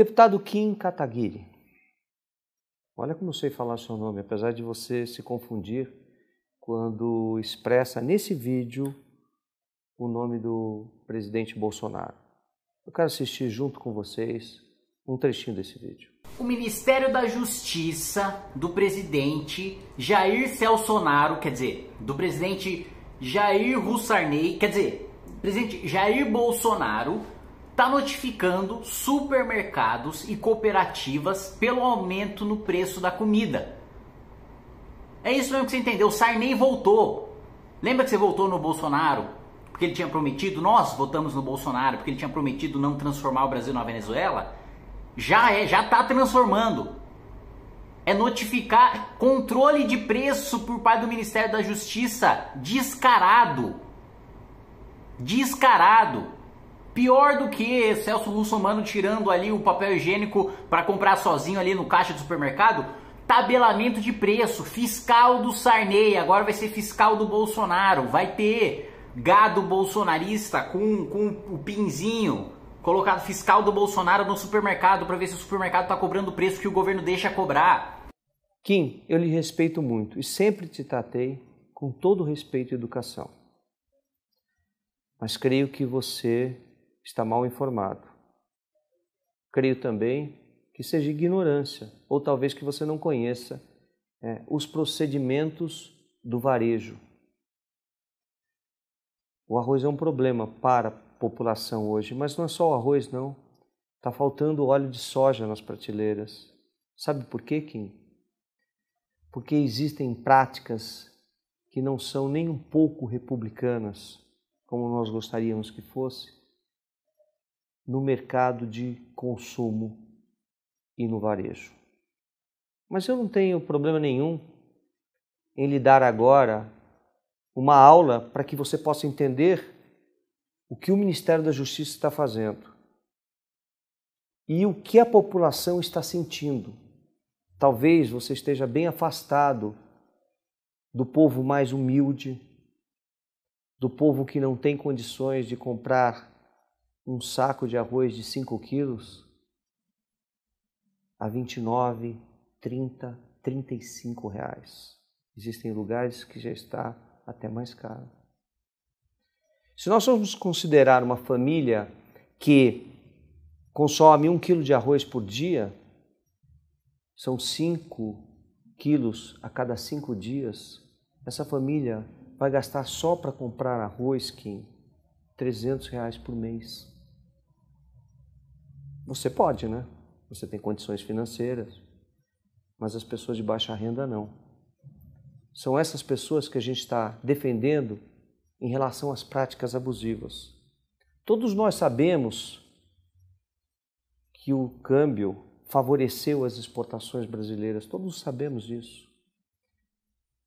Deputado Kim Kataguiri, olha como eu sei falar seu nome, apesar de você se confundir quando expressa nesse vídeo o nome do presidente Bolsonaro. Eu quero assistir junto com vocês um trechinho desse vídeo. O Ministério da Justiça do presidente Jair Celsonaro, quer dizer, do presidente Jair Roussarney, quer dizer, presidente Jair Bolsonaro está notificando supermercados e cooperativas pelo aumento no preço da comida. É isso mesmo que você entendeu. O Sarney voltou. Lembra que você voltou no Bolsonaro? Porque ele tinha prometido, nós votamos no Bolsonaro, porque ele tinha prometido não transformar o Brasil na Venezuela? Já é, já está transformando. É notificar controle de preço por parte do Ministério da Justiça descarado. Descarado. Pior do que Celso Russomano tirando ali o papel higiênico para comprar sozinho ali no caixa do supermercado, tabelamento de preço, fiscal do Sarney, agora vai ser fiscal do Bolsonaro, vai ter gado bolsonarista com, com o pinzinho colocado fiscal do Bolsonaro no supermercado para ver se o supermercado está cobrando o preço que o governo deixa cobrar. Kim, eu lhe respeito muito e sempre te tratei com todo respeito e educação. Mas creio que você está mal informado. Creio também que seja ignorância, ou talvez que você não conheça é, os procedimentos do varejo. O arroz é um problema para a população hoje, mas não é só o arroz, não. Está faltando óleo de soja nas prateleiras. Sabe por quê, Kim? Porque existem práticas que não são nem um pouco republicanas, como nós gostaríamos que fosse, no mercado de consumo e no varejo. Mas eu não tenho problema nenhum em lhe dar agora uma aula para que você possa entender o que o Ministério da Justiça está fazendo e o que a população está sentindo. Talvez você esteja bem afastado do povo mais humilde, do povo que não tem condições de comprar um saco de arroz de 5 quilos a 29, 30, 35 reais. Existem lugares que já está até mais caro. Se nós formos considerar uma família que consome um quilo de arroz por dia, são 5 quilos a cada cinco dias, essa família vai gastar só para comprar arroz, Kim, 300 reais por mês. Você pode, né? Você tem condições financeiras, mas as pessoas de baixa renda não. São essas pessoas que a gente está defendendo em relação às práticas abusivas. Todos nós sabemos que o câmbio favoreceu as exportações brasileiras, todos sabemos isso.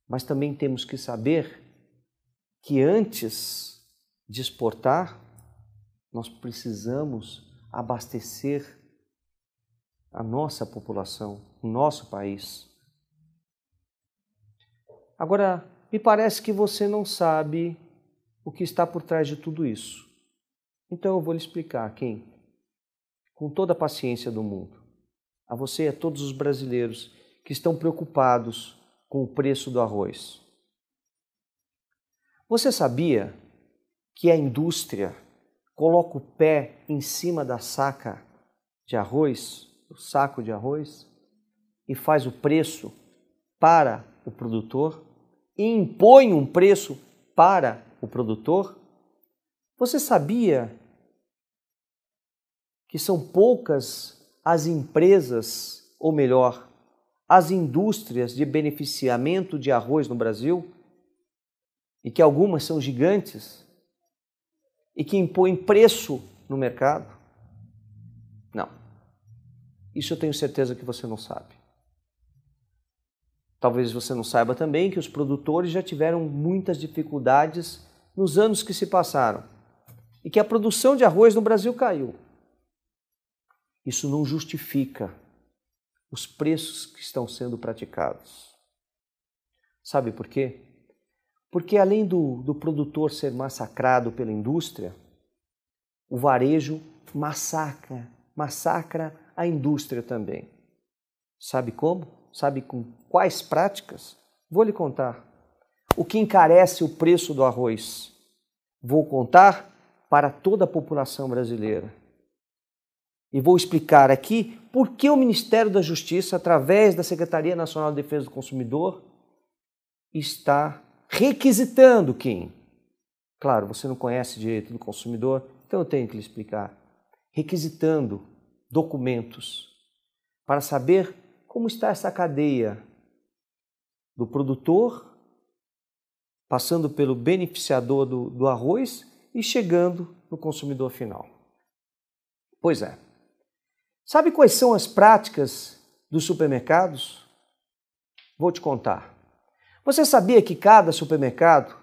Mas também temos que saber que antes de exportar, nós precisamos abastecer a nossa população, o nosso país. Agora, me parece que você não sabe o que está por trás de tudo isso. Então eu vou lhe explicar quem? Com toda a paciência do mundo. A você e a todos os brasileiros que estão preocupados com o preço do arroz. Você sabia que a indústria coloca o pé em cima da saca de arroz, o saco de arroz, e faz o preço para o produtor e impõe um preço para o produtor? Você sabia que são poucas as empresas, ou melhor, as indústrias de beneficiamento de arroz no Brasil? E que algumas são gigantes? e que impõe preço no mercado? Não. Isso eu tenho certeza que você não sabe. Talvez você não saiba também que os produtores já tiveram muitas dificuldades nos anos que se passaram e que a produção de arroz no Brasil caiu. Isso não justifica os preços que estão sendo praticados. Sabe por quê? Porque além do, do produtor ser massacrado pela indústria, o varejo massacra, massacra a indústria também. Sabe como? Sabe com quais práticas? Vou lhe contar. O que encarece o preço do arroz? Vou contar para toda a população brasileira. E vou explicar aqui por que o Ministério da Justiça, através da Secretaria Nacional de Defesa do Consumidor, está requisitando quem? Claro, você não conhece direito do consumidor, então eu tenho que lhe explicar. Requisitando documentos para saber como está essa cadeia do produtor, passando pelo beneficiador do, do arroz e chegando no consumidor final. Pois é. Sabe quais são as práticas dos supermercados? Vou te contar. Você sabia que cada supermercado,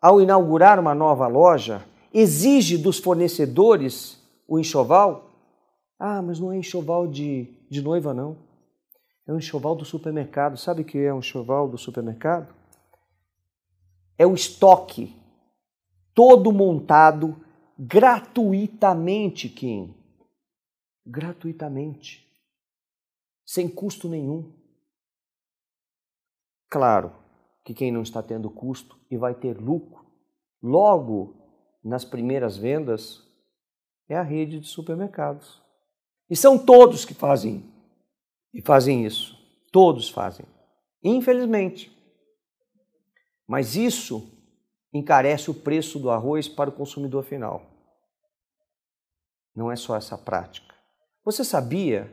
ao inaugurar uma nova loja, exige dos fornecedores o enxoval? Ah, mas não é enxoval de, de noiva, não. É um enxoval do supermercado. Sabe o que é um enxoval do supermercado? É o estoque todo montado gratuitamente, Kim. Gratuitamente. Sem custo nenhum. Claro que quem não está tendo custo e vai ter lucro logo nas primeiras vendas é a rede de supermercados. E são todos que fazem e fazem isso. Todos fazem. Infelizmente. Mas isso encarece o preço do arroz para o consumidor final. Não é só essa prática. Você sabia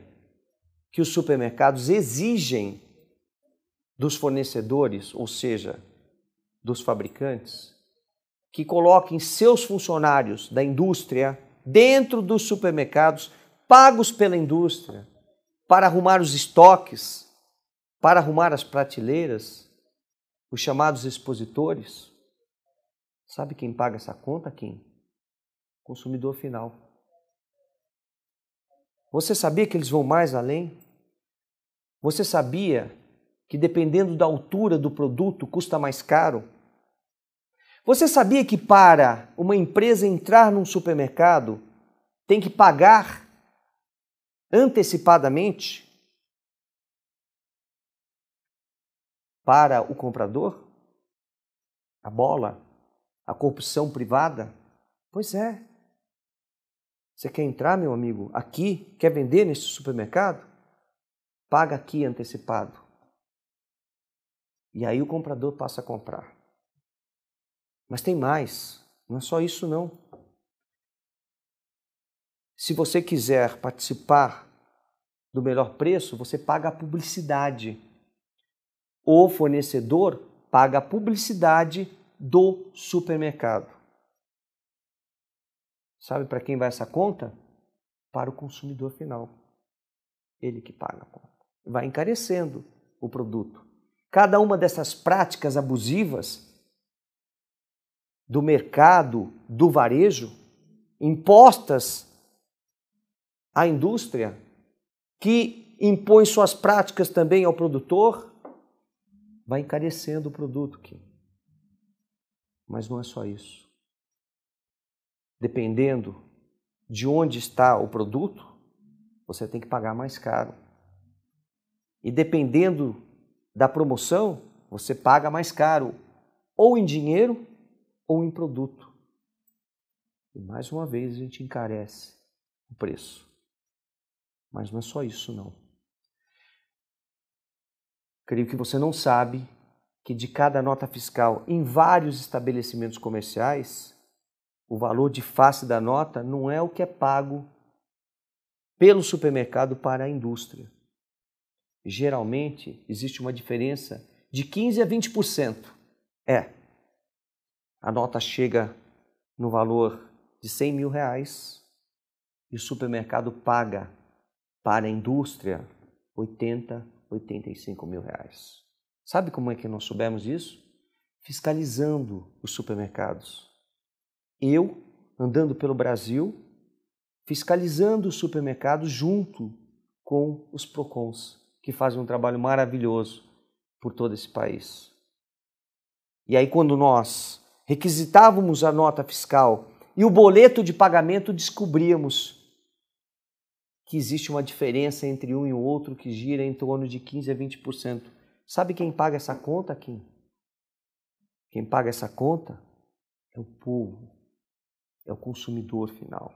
que os supermercados exigem dos fornecedores, ou seja, dos fabricantes, que coloquem seus funcionários da indústria dentro dos supermercados pagos pela indústria para arrumar os estoques, para arrumar as prateleiras, os chamados expositores. Sabe quem paga essa conta? Quem? O consumidor final. Você sabia que eles vão mais além? Você sabia que dependendo da altura do produto custa mais caro? Você sabia que para uma empresa entrar num supermercado tem que pagar antecipadamente para o comprador? A bola? A corrupção privada? Pois é. Você quer entrar, meu amigo, aqui? Quer vender neste supermercado? Paga aqui antecipado e aí o comprador passa a comprar. Mas tem mais, não é só isso não. Se você quiser participar do melhor preço, você paga a publicidade. O fornecedor paga a publicidade do supermercado. Sabe para quem vai essa conta? Para o consumidor final. Ele que paga a conta. Vai encarecendo o produto. Cada uma dessas práticas abusivas do mercado, do varejo, impostas à indústria, que impõe suas práticas também ao produtor, vai encarecendo o produto aqui. Mas não é só isso. Dependendo de onde está o produto, você tem que pagar mais caro. E dependendo da promoção, você paga mais caro, ou em dinheiro ou em produto. E mais uma vez a gente encarece o preço. Mas não é só isso, não. Creio que você não sabe que de cada nota fiscal em vários estabelecimentos comerciais, o valor de face da nota não é o que é pago pelo supermercado para a indústria geralmente existe uma diferença de 15 a 20%. É, a nota chega no valor de 100 mil reais e o supermercado paga para a indústria 80, 85 mil reais. Sabe como é que nós soubemos isso? Fiscalizando os supermercados. Eu, andando pelo Brasil, fiscalizando os supermercados junto com os PROCONs que fazem um trabalho maravilhoso por todo esse país. E aí, quando nós requisitávamos a nota fiscal e o boleto de pagamento, descobríamos que existe uma diferença entre um e o outro que gira em torno de 15% a 20%. Sabe quem paga essa conta, Kim? Quem paga essa conta é o povo, é o consumidor final.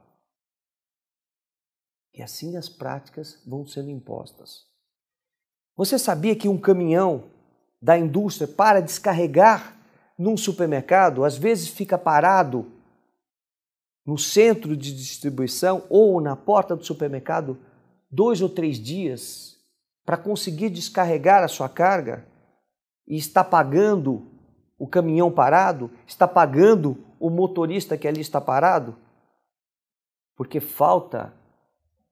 E assim as práticas vão sendo impostas. Você sabia que um caminhão da indústria para descarregar num supermercado, às vezes fica parado no centro de distribuição ou na porta do supermercado dois ou três dias para conseguir descarregar a sua carga e está pagando o caminhão parado, está pagando o motorista que ali está parado? Porque falta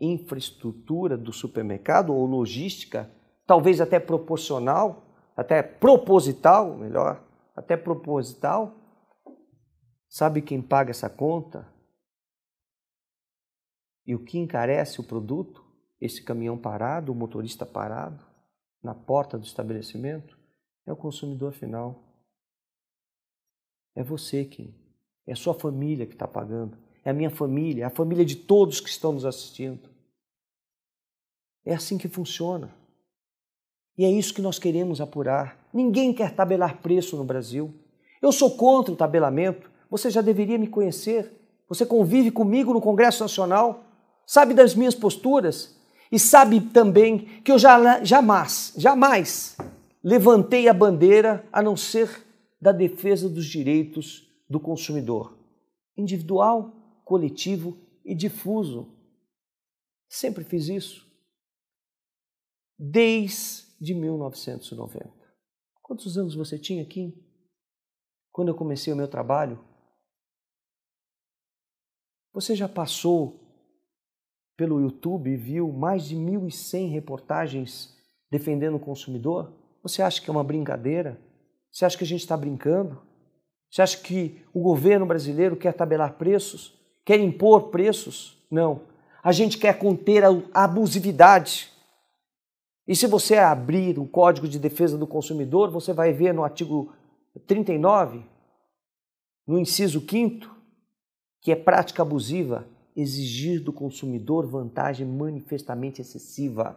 infraestrutura do supermercado ou logística talvez até proporcional, até proposital, melhor, até proposital. Sabe quem paga essa conta? E o que encarece o produto? Esse caminhão parado, o motorista parado, na porta do estabelecimento, é o consumidor final. É você quem. É sua família que está pagando. É a minha família, é a família de todos que estão nos assistindo. É assim que funciona. E é isso que nós queremos apurar. Ninguém quer tabelar preço no Brasil. Eu sou contra o tabelamento. Você já deveria me conhecer. Você convive comigo no Congresso Nacional, sabe das minhas posturas e sabe também que eu já, jamais, jamais levantei a bandeira a não ser da defesa dos direitos do consumidor, individual, coletivo e difuso. Sempre fiz isso. Desde de 1990. Quantos anos você tinha, aqui Quando eu comecei o meu trabalho? Você já passou pelo YouTube e viu mais de 1.100 reportagens defendendo o consumidor? Você acha que é uma brincadeira? Você acha que a gente está brincando? Você acha que o governo brasileiro quer tabelar preços? Quer impor preços? Não. A gente quer conter a abusividade. E se você abrir o Código de Defesa do Consumidor, você vai ver no artigo 39, no inciso 5, que é prática abusiva exigir do consumidor vantagem manifestamente excessiva.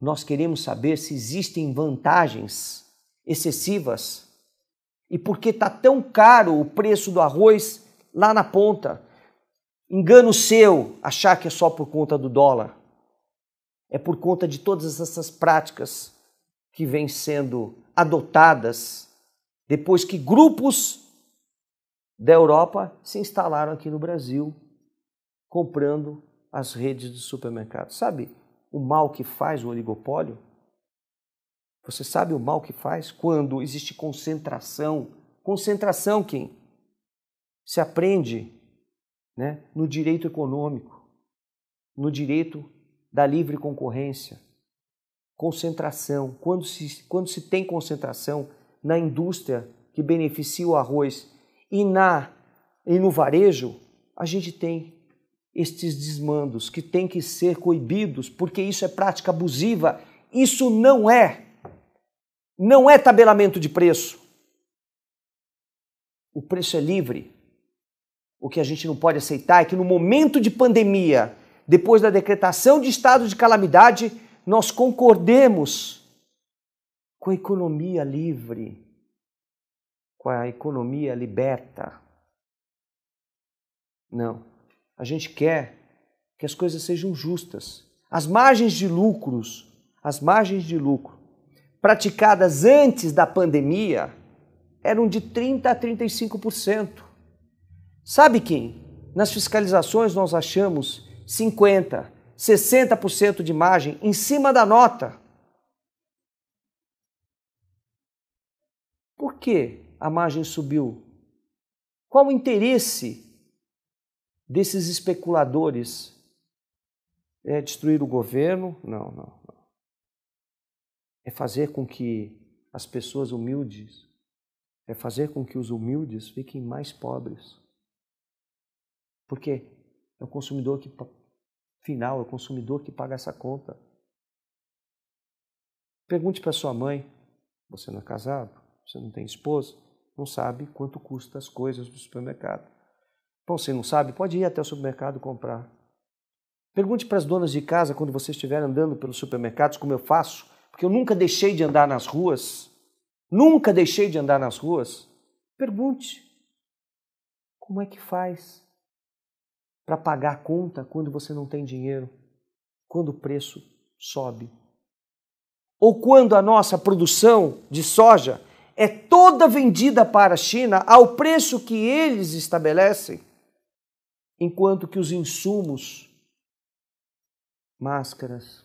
Nós queremos saber se existem vantagens excessivas e por que está tão caro o preço do arroz lá na ponta. Engano seu achar que é só por conta do dólar é por conta de todas essas práticas que vêm sendo adotadas depois que grupos da Europa se instalaram aqui no Brasil comprando as redes de supermercados. Sabe o mal que faz o oligopólio? Você sabe o mal que faz quando existe concentração? Concentração, quem? Se aprende né, no direito econômico, no direito da livre concorrência, concentração. Quando se, quando se tem concentração na indústria que beneficia o arroz e, na, e no varejo, a gente tem estes desmandos que têm que ser coibidos, porque isso é prática abusiva. Isso não é, não é tabelamento de preço. O preço é livre. O que a gente não pode aceitar é que no momento de pandemia, depois da decretação de estado de calamidade, nós concordemos com a economia livre, com a economia liberta. Não. A gente quer que as coisas sejam justas. As margens de lucros, as margens de lucro praticadas antes da pandemia eram de 30 a 35%. Sabe quem? Nas fiscalizações nós achamos 50%, 60% de margem em cima da nota. Por que a margem subiu? Qual o interesse desses especuladores? É destruir o governo? Não, não. não. É fazer com que as pessoas humildes, é fazer com que os humildes fiquem mais pobres. Porque é o consumidor que final, é o consumidor que paga essa conta. Pergunte para sua mãe: você não é casado, você não tem esposa, não sabe quanto custa as coisas do supermercado. Bom, você não sabe, pode ir até o supermercado comprar. Pergunte para as donas de casa quando você estiver andando pelos supermercados como eu faço, porque eu nunca deixei de andar nas ruas. Nunca deixei de andar nas ruas. Pergunte: como é que faz? para pagar a conta quando você não tem dinheiro, quando o preço sobe. Ou quando a nossa produção de soja é toda vendida para a China ao preço que eles estabelecem, enquanto que os insumos, máscaras,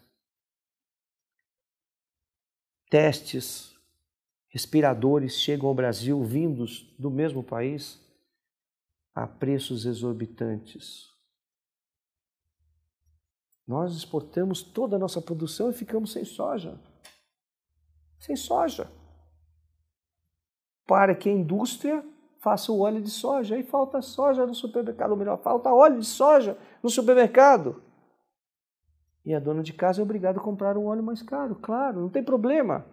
testes, respiradores chegam ao Brasil vindos do mesmo país a preços exorbitantes. Nós exportamos toda a nossa produção e ficamos sem soja. Sem soja. Para que a indústria faça o óleo de soja. Aí falta soja no supermercado, ou melhor, falta óleo de soja no supermercado. E a dona de casa é obrigada a comprar um óleo mais caro, claro, não tem problema.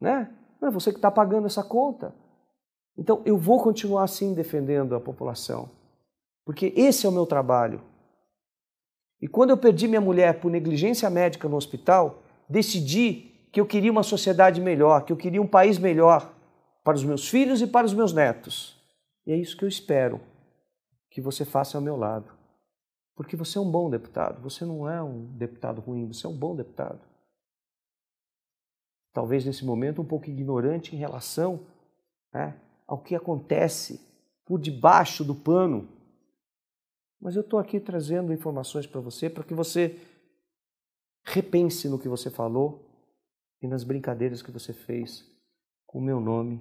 Né? Não é você que está pagando essa conta. Então eu vou continuar assim defendendo a população, porque esse é o meu trabalho. E quando eu perdi minha mulher por negligência médica no hospital, decidi que eu queria uma sociedade melhor, que eu queria um país melhor para os meus filhos e para os meus netos. E é isso que eu espero que você faça ao meu lado. Porque você é um bom deputado, você não é um deputado ruim, você é um bom deputado. Talvez nesse momento um pouco ignorante em relação né, ao que acontece por debaixo do pano mas eu estou aqui trazendo informações para você para que você repense no que você falou e nas brincadeiras que você fez com o meu nome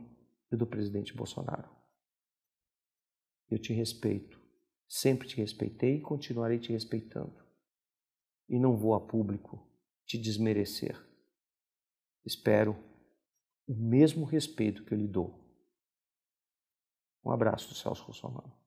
e do presidente Bolsonaro. Eu te respeito, sempre te respeitei e continuarei te respeitando. E não vou a público te desmerecer. Espero o mesmo respeito que eu lhe dou. Um abraço do Celso Bolsonaro.